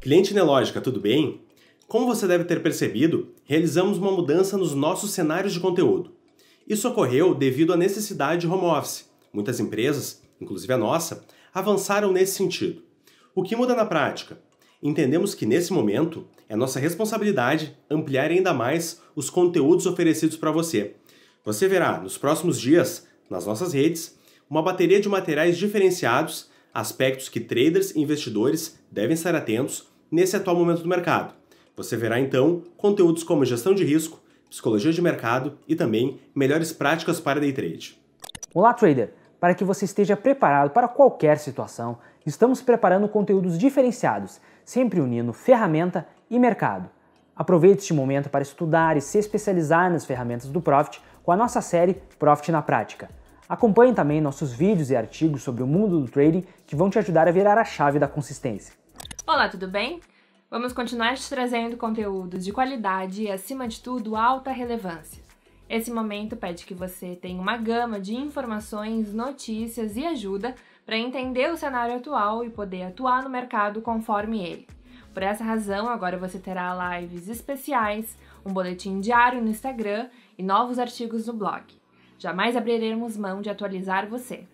Cliente Nelógica, tudo bem? Como você deve ter percebido, realizamos uma mudança nos nossos cenários de conteúdo. Isso ocorreu devido à necessidade de home office. Muitas empresas, inclusive a nossa, avançaram nesse sentido. O que muda na prática? Entendemos que nesse momento é nossa responsabilidade ampliar ainda mais os conteúdos oferecidos para você. Você verá nos próximos dias, nas nossas redes, uma bateria de materiais diferenciados, aspectos que traders e investidores devem estar atentos nesse atual momento do mercado. Você verá então conteúdos como gestão de risco, psicologia de mercado e também melhores práticas para day trade. Olá, trader! Para que você esteja preparado para qualquer situação, estamos preparando conteúdos diferenciados, sempre unindo ferramenta e mercado. Aproveite este momento para estudar e se especializar nas ferramentas do Profit com a nossa série Profit na Prática. Acompanhe também nossos vídeos e artigos sobre o mundo do trading que vão te ajudar a virar a chave da consistência. Olá, tudo bem? Vamos continuar te trazendo conteúdos de qualidade e, acima de tudo, alta relevância. Esse momento pede que você tenha uma gama de informações, notícias e ajuda para entender o cenário atual e poder atuar no mercado conforme ele. Por essa razão, agora você terá lives especiais, um boletim diário no Instagram e novos artigos no blog. Jamais abriremos mão de atualizar você.